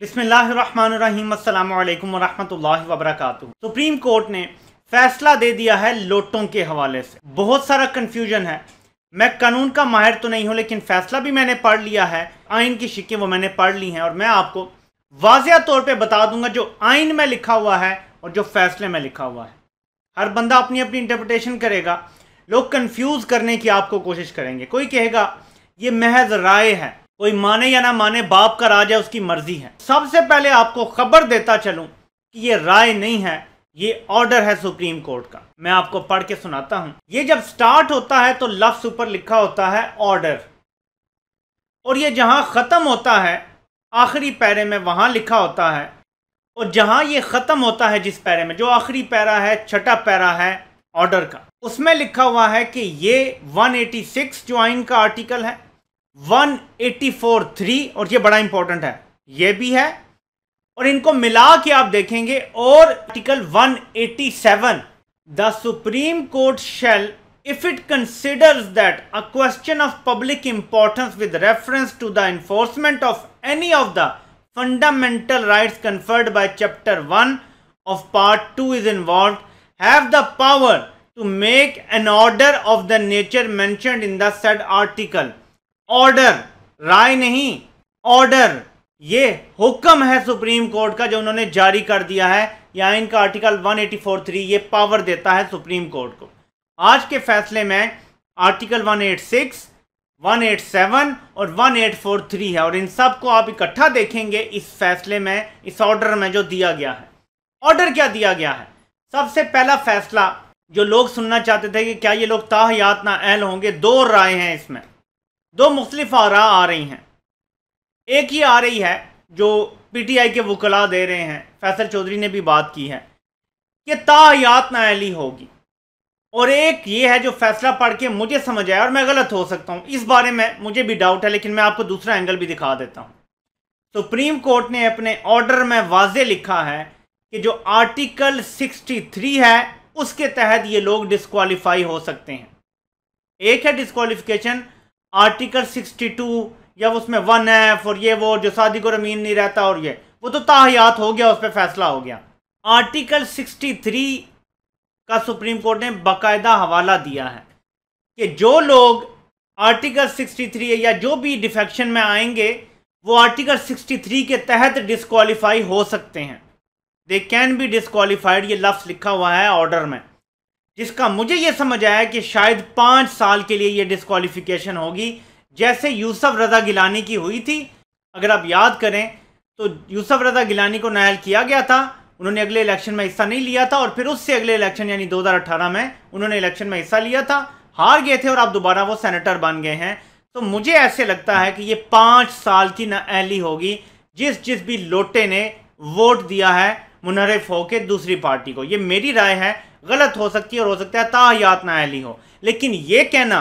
बिसमीम वरहमल वबरक supreme court ने फैसला दे दिया है लोटों के हवाले से बहुत सारा कन्फ्यूजन है मैं कानून का माहिर तो नहीं हूँ लेकिन फैसला भी मैंने पढ़ लिया है आइन की शिक्कें वो मैंने पढ़ ली हैं और मैं आपको वाजिया तौर पे बता दूंगा जो आइन में लिखा हुआ है और जो फैसले में लिखा हुआ है हर बंदा अपनी अपनी इंटरप्रटेशन करेगा लोग कंफ्यूज करने की आपको कोशिश करेंगे कोई कहेगा ये महज राय है कोई माने या ना माने बाप का राज है उसकी मर्जी है सबसे पहले आपको खबर देता चलूं कि ये राय नहीं है ये ऑर्डर है सुप्रीम कोर्ट का मैं आपको पढ़ के सुनाता हूं ये जब स्टार्ट होता है तो लफ्स ऊपर लिखा होता है ऑर्डर और ये जहां ख़त्म होता है आखिरी पैरे में वहां लिखा होता है और जहां ये ख़त्म होता है जिस पैरे में जो आखिरी पैरा है छठा पैरा है ऑर्डर का उसमें लिखा हुआ है कि ये 186 जो का आर्टिकल है फोर थ्री और ये बड़ा इंपॉर्टेंट है ये भी है और इनको मिला के आप देखेंगे और article one eighty seven the supreme court shall if it considers that a question of public importance with reference to the enforcement of any of the fundamental right conferred by chapter one of part two is involve have the power to make an order of the nature mentioned in the said article order राय नहीं order ये हुक्म है supreme court का जो उन्होंने जारी कर दिया है या इनका आर्टिकल 184.3 ये पावर देता है सुप्रीम कोर्ट को आज के फैसले में आर्टिकल 186 187 और 1843 है और इन सब को आप इकट्ठा देखेंगे इस फैसले में इस ऑर्डर में जो दिया गया है ऑर्डर क्या दिया गया है सबसे पहला फैसला जो लोग सुनना चाहते थे कि क्या ये लोग ताहयात ना अहल होंगे दो राय हैं इसमें दो मुख्तलिफ आरा आ रही हैं एक ही आ रही है जो पीटीआई के वकला दे रहे हैं फैसल चौधरी ने भी बात की है कि तायात नायली होगी और एक ये है जो फैसला पढ़ के मुझे समझ आया और मैं गलत हो सकता हूँ इस बारे में मुझे भी डाउट है लेकिन मैं आपको दूसरा एंगल भी दिखा देता हूँ सुप्रीम कोर्ट ने अपने ऑर्डर में वाज लिखा है कि जो आर्टिकल 63 है उसके तहत ये लोग डिस्कालीफाई हो सकते हैं एक है डिस्कालीफिकेशन आर्टिकल 62 या उसमें वन एफ और ये वो जो सादिक और अमीन नहीं रहता और ये वो तो ताहयात हो गया उस पर फैसला हो गया आर्टिकल 63 का सुप्रीम कोर्ट ने बाकायदा हवाला दिया है कि जो लोग आर्टिकल 63 या जो भी डिफेक्शन में आएंगे वो आर्टिकल 63 के तहत डिसक्वालीफाई हो सकते हैं दे कैन बी डिसक्वालीफाइड ये लफ्स लिखा हुआ है ऑर्डर में जिसका मुझे ये समझ आया कि शायद पाँच साल के लिए यह डिस्कालिफिकेशन होगी जैसे यूसफ रज़ा गिलानी की हुई थी अगर आप याद करें तो यूसफ रज़ा गिलानी को नायल किया गया था उन्होंने अगले इलेक्शन में हिस्सा नहीं लिया था और फिर उससे अगले इलेक्शन यानी 2018 में उन्होंने इलेक्शन में हिस्सा लिया था हार गए थे और आप दोबारा वो सेनेटर बन गए हैं तो मुझे ऐसे लगता है कि ये पाँच साल की नाअहली होगी जिस जिस भी लोटे ने वोट दिया है मुनरफ होकर दूसरी पार्टी को ये मेरी राय है गलत हो सकती है और हो सकता है ताहयात नायली हो लेकिन ये कहना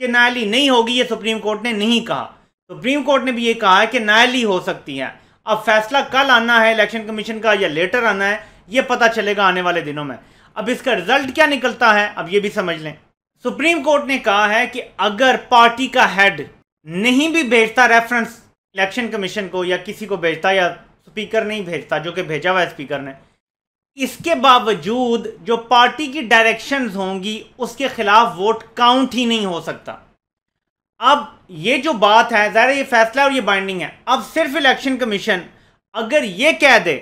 कि नायली नहीं होगी ये सुप्रीम कोर्ट ने नहीं कहा सुप्रीम कोर्ट ने भी ये कहा है कि नायली हो सकती है अब फैसला कल आना है इलेक्शन कमीशन का या लेटर आना है ये पता चलेगा आने वाले दिनों में अब इसका रिजल्ट क्या निकलता है अब ये भी समझ लें सुप्रीम कोर्ट ने कहा है कि अगर पार्टी का हेड नहीं भी भेजता रेफरेंस इलेक्शन कमीशन को या किसी को भेजता या स्पीकर नहीं भेजता जो कि भेजा हुआ है स्पीकर ने इसके बावजूद जो पार्टी की डायरेक्शंस होंगी उसके खिलाफ वोट काउंट ही नहीं हो सकता अब ये जो बात है ज़ाहिर ये फैसला और ये बाइंडिंग है अब सिर्फ इलेक्शन कमीशन अगर ये कह दे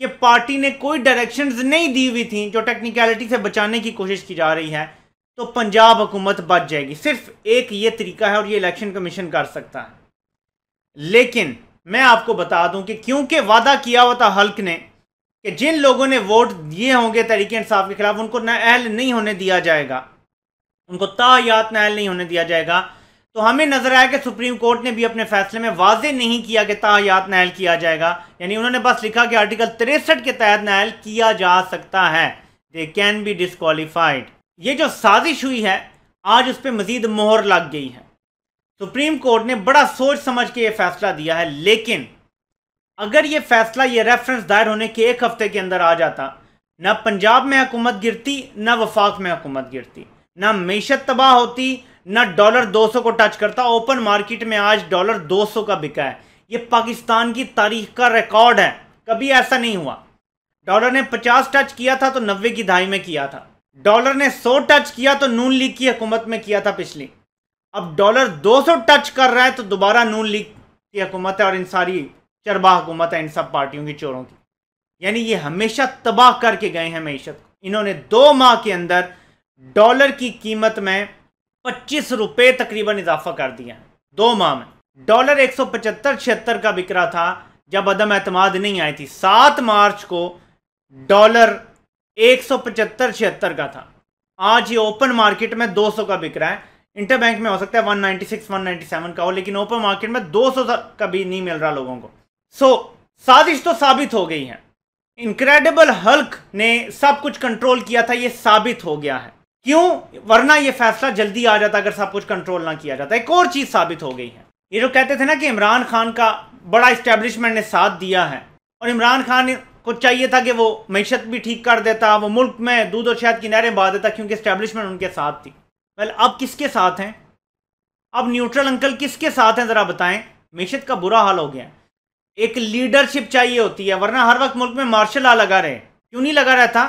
कि पार्टी ने कोई डायरेक्शंस नहीं दी हुई थी जो टेक्निकलिटी से बचाने की कोशिश की जा रही है तो पंजाब हुकूमत बच जाएगी सिर्फ एक ये तरीका है और ये इलेक्शन कमीशन कर सकता है लेकिन मैं आपको बता दूं कि क्योंकि वादा किया हुआ था हल्क ने कि जिन लोगों ने वोट दिए होंगे तरीके इंसाफ के खिलाफ उनको नाअहल नहीं होने दिया जाएगा उनको तायात नाअहल नहीं होने दिया जाएगा तो हमें नज़र आया कि सुप्रीम कोर्ट ने भी अपने फैसले में वाजे नहीं किया कि तायात नाहल किया जाएगा यानी उन्होंने बस लिखा कि आर्टिकल तिरसठ के तहत नायल किया जा सकता है दे कैन बी डिसक्वालीफाइड ये जो साजिश हुई है आज उस पर मजीद मोहर लग गई है सुप्रीम कोर्ट ने बड़ा सोच समझ के ये फैसला दिया है लेकिन अगर ये फैसला ये रेफरेंस दायर होने के एक हफ्ते के अंदर आ जाता ना पंजाब में हुकूमत गिरती ना वफाक में हुकूमत गिरती ना मीशत तबाह होती ना डॉलर 200 को टच करता ओपन मार्केट में आज डॉलर 200 का बिका है ये पाकिस्तान की तारीख का रिकॉर्ड है कभी ऐसा नहीं हुआ डॉलर ने 50 टच किया था तो 90 की दहाई में किया था डॉलर ने 100 टच किया तो नून लीग की हुकूमत में किया था पिछली अब डॉलर 200 टच कर रहा है तो दोबारा नून लीग की हुकूमत है और इन सारी चरबा हुकूमत है इन सब पार्टियों की चोरों की यानी ये हमेशा तबाह करके गए हैं मीशत को इन्होंने दो माह के अंदर डॉलर की कीमत में पच्चीस रुपये तकरीबन इजाफा कर दिया है दो माह में डॉलर एक सौ पचहत्तर छिहत्तर का बिक रहा था जब अदम अतमाद नहीं आई थी सात मार्च को डॉलर एक सौ पचहत्तर छिहत्तर का था आज ये ओपन मार्केट में दो सौ का बिक रहा है इंटर बैंक में हो सकता है one ninety six one ninety seven का हो लेकिन ओपन मार्केट में दो सौ का भी नहीं मिल रहा लोगों को सो so, साजिश तो साबित हो गई है इनक्रेडिबल हल्क ने सब कुछ कंट्रोल किया था ये साबित हो गया है क्यों वरना ये फैसला जल्दी आ जाता अगर सब कुछ कंट्रोल ना किया जाता एक और चीज साबित हो गई है ये जो कहते थे ना कि इमरान खान का बड़ा इस्टेब्लिशमेंट ने साथ दिया है और इमरान खान को चाहिए था कि वो मीशत भी ठीक कर देता वो मुल्क में दूध और शहद की नहरें बहा देता क्योंकि इस्टेब्लिशमेंट उनके साथ थी वेल अब किसके साथ हैं अब न्यूट्रल अंकल किसके साथ हैं ज़रा बताएं मीशत का बुरा हाल हो गया है एक लीडरशिप चाहिए होती है वरना हर वक्त मुल्क में मार्शल ला लगा रहे क्यों नहीं लगा रहा था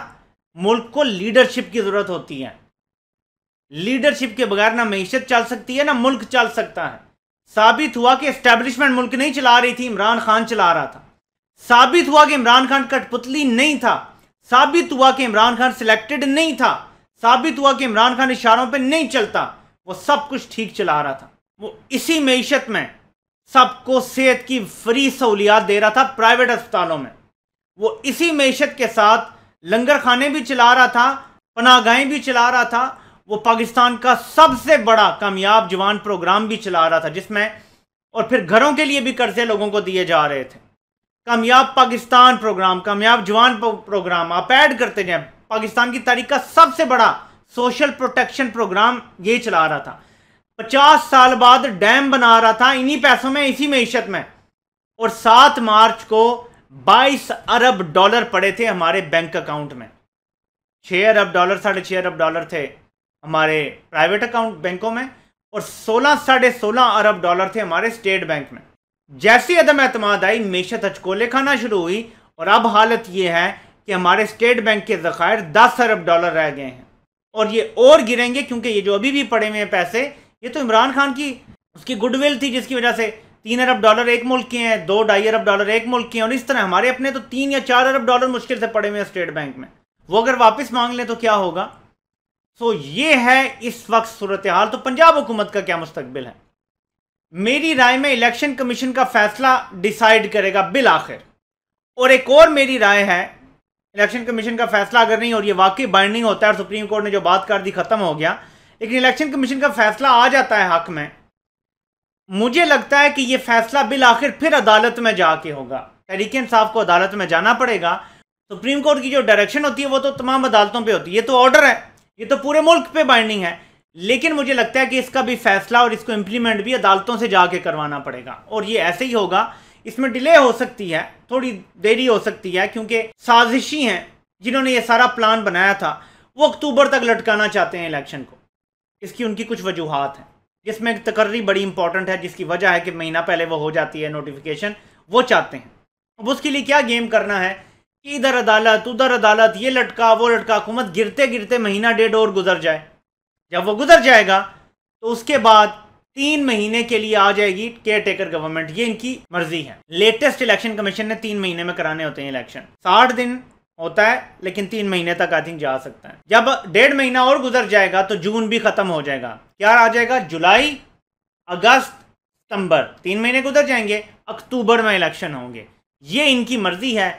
मुल्क को लीडरशिप की ज़रूरत होती है लीडरशिप के बगैर ना मीशत चल सकती है ना मुल्क चल सकता है साबित हुआ कि एस्टेब्लिशमेंट मुल्क नहीं चला रही थी इमरान खान चला रहा था साबित हुआ कि इमरान खान कठपुतली नहीं था साबित हुआ कि इमरान खान सिलेक्टेड नहीं था साबित हुआ कि इमरान खान इशारों पर नहीं चलता वो सब कुछ ठीक चला रहा था वो इसी मीशत में सबको सेहत की फ्री सहूलियात दे रहा था प्राइवेट अस्पतालों में वो इसी मीशत के साथ लंगर खाने भी चला रहा था पनागाहें भी चला रहा था वो पाकिस्तान का सबसे बड़ा कामयाब जवान प्रोग्राम भी चला रहा था जिसमें और फिर घरों के लिए भी कर्जे लोगों को दिए जा रहे थे कामयाब पाकिस्तान प्रोग्राम कामयाब जवान प्रोग्राम आप ऐड करते जाए पाकिस्तान की तारीख का सबसे बड़ा सोशल प्रोटेक्शन प्रोग्राम ये चला रहा था पचास साल बाद डैम बना रहा था इन्हीं पैसों में इसी मीशत में और सात मार्च को बाईस अरब डॉलर पड़े थे हमारे बैंक अकाउंट में छः अरब डॉलर साढ़े छः अरब डॉलर थे हमारे प्राइवेट अकाउंट बैंकों में और सोलह साढ़े सोलह अरब डॉलर थे हमारे स्टेट बैंक में जैसी अदम अतमाद आई मीशत अचकोले खाना शुरू हुई और अब हालत ये है कि हमारे स्टेट बैंक के ज़खायर दस अरब डॉलर रह गए हैं और ये और गिरेंगे क्योंकि ये जो अभी भी पड़े हुए हैं पैसे ये तो इमरान खान की उसकी गुडविल थी जिसकी वजह से तीन अरब डॉलर एक मुल्क के हैं दो ढाई अरब डॉलर एक मुल्क के हैं और इस तरह हमारे अपने तो तीन या चार अरब डॉलर मुश्किल से पड़े हुए हैं स्टेट बैंक में वो अगर वापस मांग लें तो क्या होगा सो ये है इस वक्त सूरत हाल तो पंजाब हुकूमत का क्या मुस्तबिल है मेरी राय में इलेक्शन कमीशन का फैसला डिसाइड करेगा बिल आखिर और एक और मेरी राय है इलेक्शन कमीशन का फैसला अगर नहीं और ये वाकई बाइंडिंग होता है और सुप्रीम कोर्ट ने जो बात कर दी खत्म हो गया लेकिन इलेक्शन कमीशन का फैसला आ जाता है हक में मुझे लगता है कि यह फैसला बिल आखिर फिर अदालत में जाके होगा तहरीक इंसाफ को अदालत में जाना पड़ेगा सुप्रीम कोर्ट की जो डायरेक्शन होती है वो तो तमाम अदालतों पे होती है ये तो ऑर्डर है ये तो पूरे मुल्क पे बाइंडिंग है लेकिन मुझे लगता है कि इसका भी फैसला और इसको इम्प्लीमेंट भी अदालतों से जाके करवाना पड़ेगा और ये ऐसे ही होगा इसमें डिले हो सकती है थोड़ी देरी हो सकती है क्योंकि साजिशी हैं जिन्होंने ये सारा प्लान बनाया था वो अक्टूबर तक लटकाना चाहते हैं इलेक्शन को इसकी उनकी कुछ वजूहत हैं जिसमें तकर्री बड़ी इंपॉर्टेंट है जिसकी वजह है कि महीना पहले वो हो जाती है नोटिफिकेशन वो चाहते हैं अब उसके लिए क्या गेम करना है कि इधर अदालत उधर अदालत ये लटका वो लटका हुकूमत गिरते गिरते महीना डेढ़ और गुजर जाए जब वो गुजर जाएगा तो उसके बाद तीन महीने के लिए आ जाएगी केयर टेकर गवर्नमेंट ये इनकी मर्जी है लेटेस्ट इलेक्शन कमीशन ने तीन महीने में कराने होते हैं इलेक्शन साठ दिन होता है लेकिन तीन महीने तक आई थिंक जा सकता है जब डेढ़ महीना और गुजर जाएगा तो जून भी खत्म हो जाएगा क्या आ जाएगा जुलाई अगस्त सितंबर तीन महीने गुजर जाएंगे अक्टूबर में इलेक्शन होंगे ये इनकी मर्जी है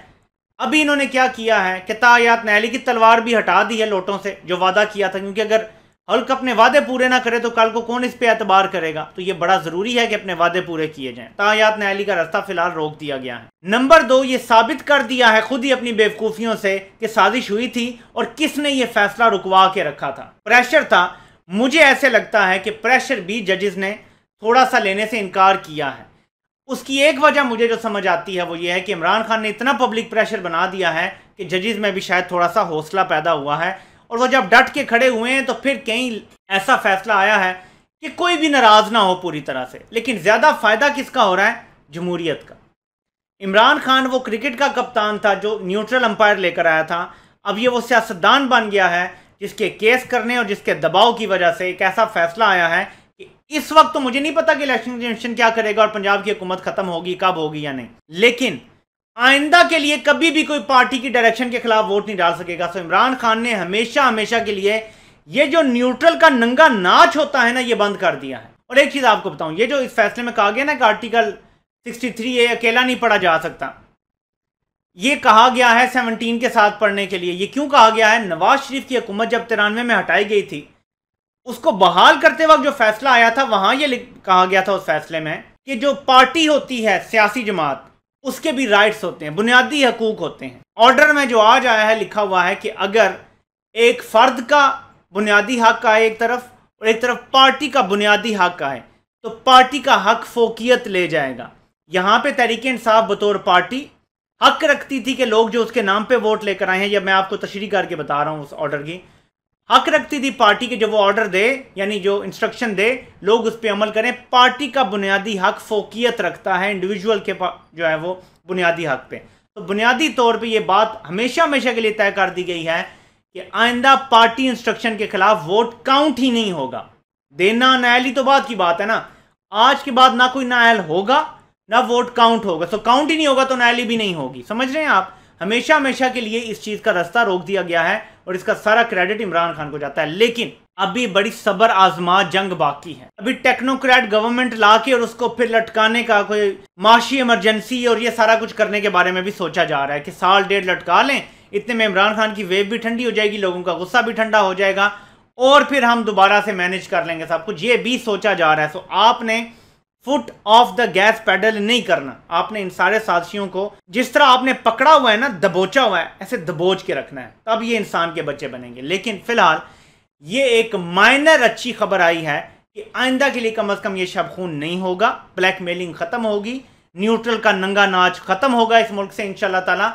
अभी इन्होंने क्या किया है कि तायात नैली की तलवार भी हटा दी है लोटों से जो वादा किया था क्योंकि अगर हल्क अपने वादे पूरे ना करे तो कल को कौन इस पे एतबार करेगा तो ये बड़ा जरूरी है कि अपने वादे पूरे किए जाएं तायात न्यायालय का रास्ता फिलहाल रोक दिया गया है नंबर दो ये साबित कर दिया है खुद ही अपनी बेवकूफियों से कि साजिश हुई थी और किसने ये फैसला रुकवा के रखा था प्रेशर था मुझे ऐसे लगता है कि प्रेशर भी जजेस ने थोड़ा सा लेने से इनकार किया है उसकी एक वजह मुझे जो समझ आती है वो ये है कि इमरान खान ने इतना पब्लिक प्रेशर बना दिया है कि जजेस में भी शायद थोड़ा सा हौसला पैदा हुआ है और वो जब डट के खड़े हुए हैं तो फिर कहीं ऐसा फैसला आया है कि कोई भी नाराज़ ना हो पूरी तरह से लेकिन ज़्यादा फ़ायदा किसका हो रहा है जमहूरीत का इमरान खान वो क्रिकेट का कप्तान था जो न्यूट्रल अंपायर लेकर आया था अब ये वो सियासतदान बन गया है जिसके केस करने और जिसके दबाव की वजह से एक ऐसा फैसला आया है कि इस वक्त तो मुझे नहीं पता कि इलेक्शन कमीशन क्या करेगा और पंजाब की हुकूमत ख़त्म होगी कब होगी या नहीं लेकिन आइंदा के लिए कभी भी कोई पार्टी की डायरेक्शन के खिलाफ वोट नहीं डाल सकेगा सो इमरान खान ने हमेशा हमेशा के लिए ये जो न्यूट्रल का नंगा नाच होता है ना ये बंद कर दिया है और एक चीज़ आपको बताऊं ये जो इस फैसले में कहा गया ना कि आर्टिकल 63 ए अकेला नहीं पढ़ा जा सकता ये कहा गया है 17 के साथ पढ़ने के लिए ये क्यों कहा गया है नवाज शरीफ की हुकूमत जब तिरानवे में हटाई गई थी उसको बहाल करते वक्त जो फैसला आया था वहां ये कहा गया था उस फैसले में कि जो पार्टी होती है सियासी जमात उसके भी राइट्स होते हैं बुनियादी हकूक होते हैं ऑर्डर में जो आज आया है लिखा हुआ है कि अगर एक फ़र्द का बुनियादी हक आए एक तरफ और एक तरफ पार्टी का बुनियादी हक आए तो पार्टी का हक फोकियत ले जाएगा यहाँ पे तहरीक इंसाफ बतौर पार्टी हक रखती थी कि लोग जो उसके नाम पे वोट लेकर आए हैं या मैं आपको तशरी करके बता रहा हूँ उस ऑर्डर की हक रखती थी पार्टी के जो वो ऑर्डर दे यानी जो इंस्ट्रक्शन दे लोग उस पर अमल करें पार्टी का बुनियादी हक फोकियत रखता है इंडिविजुअल के जो है वो बुनियादी हक पे तो बुनियादी तौर पे ये बात हमेशा हमेशा के लिए तय कर दी गई है कि आइंदा पार्टी इंस्ट्रक्शन के खिलाफ वोट काउंट ही नहीं होगा देना नायल तो बात की बात है ना आज के बाद ना कोई नायल होगा ना वोट काउंट होगा सो काउंट ही नहीं होगा तो नायली भी नहीं होगी समझ रहे हैं आप हमेशा हमेशा के लिए इस चीज़ का रास्ता रोक दिया गया है और इसका सारा क्रेडिट इमरान खान को जाता है लेकिन अभी बड़ी सबर आजमा जंग बाकी है अभी टेक्नोक्रेट गवर्नमेंट ला के और उसको फिर लटकाने का कोई माशी इमरजेंसी और ये सारा कुछ करने के बारे में भी सोचा जा रहा है कि साल डेढ़ लटका लें इतने में इमरान खान की वेव भी ठंडी हो जाएगी लोगों का गुस्सा भी ठंडा हो जाएगा और फिर हम दोबारा से मैनेज कर लेंगे सब कुछ ये भी सोचा जा रहा है सो आपने foot off the gas pedal नहीं करना आपने इन सारे साजिशों को जिस तरह आपने पकड़ा हुआ है ना दबोचा हुआ है ऐसे दबोच के रखना है तब ये इंसान के बच्चे बनेंगे लेकिन फिलहाल ये एक माइनर अच्छी खबर आई है कि आइंदा के लिए कम अज कम ये शब खून नहीं होगा ब्लैक मेलिंग खत्म होगी न्यूट्रल का नंगा नाच खत्म होगा इस मुल्क से इन तला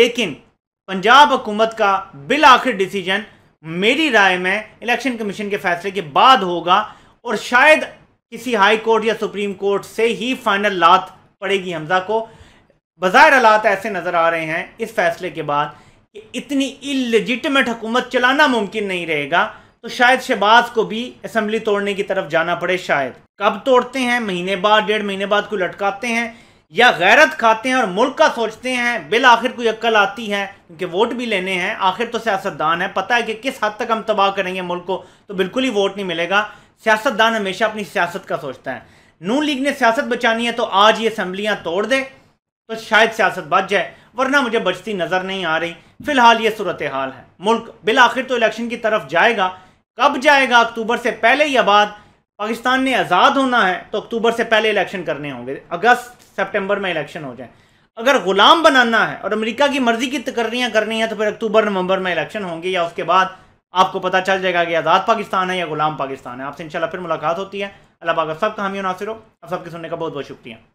लेकिन पंजाब हुकूमत का बिल आखिर डिसीजन मेरी राय में इलेक्शन कमीशन के फैसले के बाद होगा और शायद किसी हाई कोर्ट या सुप्रीम कोर्ट से ही फाइनल लात पड़ेगी हमजा को बाज़ाहिर हालात ऐसे नज़र आ रहे हैं इस फैसले के बाद कि इतनी इलिजिटमेट हुकूमत चलाना मुमकिन नहीं रहेगा तो शायद शहबाज को भी असम्बली तोड़ने की तरफ जाना पड़े शायद कब तोड़ते हैं महीने बाद डेढ़ महीने बाद कोई लटकाते हैं या गैरत खाते हैं और मुल्क का सोचते हैं बिल आखिर कोई अक्ल आती है क्योंकि वोट भी लेने हैं आखिर तो सियासतदान है पता है कि किस हद तक हम तबाह करेंगे मुल्क को तो बिल्कुल ही वोट नहीं मिलेगा सियासतदान हमेशा अपनी सियासत का सोचता है नून लीग ने सियासत बचानी है तो आज ये असम्बलियाँ तोड़ दे तो शायद सियासत बच जाए वरना मुझे बचती नज़र नहीं आ रही फिलहाल ये सूरत हाल है मुल्क बिल आखिर तो इलेक्शन की तरफ जाएगा कब जाएगा अक्टूबर से पहले या बाद पाकिस्तान ने आज़ाद होना है तो अक्टूबर से पहले इलेक्शन करने होंगे अगस्त सेप्टेम्बर में इलेक्शन हो जाए अगर गुलाम बनाना है और अमरीका की मर्ज़ी की तकर्रियाँ करनी है तो फिर अक्टूबर नवंबर में इलेक्शन होंगे या उसके बाद आपको पता चल जाएगा कि आज़ाद पाकिस्तान है या गुलाम पाकिस्तान है आपसे इंशाल्लाह फिर मुलाकात होती है अल्लाह पाक सब का हामी नासिर हो आप सबके सुनने का बहुत बहुत शुक्रिया